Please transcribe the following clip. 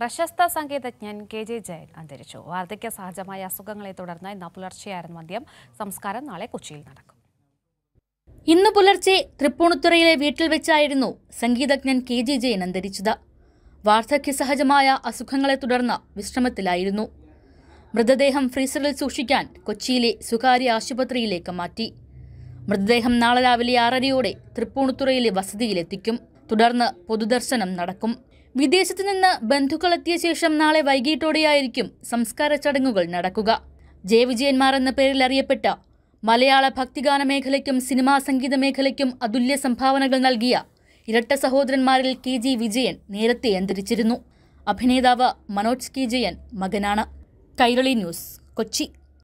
പ്രശസ്ത സംഗീതജ്ഞൻ K J Jayan അന്തരിച്ചു വാർദ്ധക്യ സഹജമായ അസുഖങ്ങളെ തുടർന്ന് ഇന്ന് പുലർച്ചെയായിരുന്നു അന്ത്യം സംസ്കാരം നാളെ കൊച്ചിയിൽ നടക്കും ഇന്ന് പുലർച്ചെ തൃപ്പൂണിത്തുറയിലെ വീട്ടിൽ വെച്ചായിരുന്നു സംഗീതജ്ഞൻ കെ ജെ ജയൻ അന്തരിച്ചത് വാർദ്ധക്യ സഹജമായ അസുഖങ്ങളെ തുടർന്ന് വിശ്രമത്തിലായിരുന്നു മൃതദേഹം ഫ്രീസറിൽ സൂക്ഷിക്കാൻ കൊച്ചിയിലെ സ്വകാര്യ ആശുപത്രിയിലേക്ക് മാറ്റി മൃതദേഹം നാളെ രാവിലെ ആറരയോടെ തൃപ്പൂണിത്തുറയിലെ വസതിയിലെത്തിക്കും തുടർന്ന് പൊതുദർശനം നടക്കും വിദേശത്തു നിന്ന് ബന്ധുക്കളെത്തിയ ശേഷം നാളെ വൈകിട്ടോടെയായിരിക്കും സംസ്കാര ചടങ്ങുകൾ നടക്കുക ജയവിജയന്മാർ എന്ന പേരിൽ അറിയപ്പെട്ട മലയാള ഭക്തിഗാന മേഖലയ്ക്കും സിനിമാ സംഗീത മേഖലയ്ക്കും അതുല്യ സംഭാവനകൾ നൽകിയ ഇരട്ട സഹോദരന്മാരിൽ കെ ജി വിജയൻ നേരത്തെ അന്തരിച്ചിരുന്നു അഭിനേതാവ് മനോജ് കെ ജയൻ മകനാണ് കൈരളി ന്യൂസ് കൊച്ചി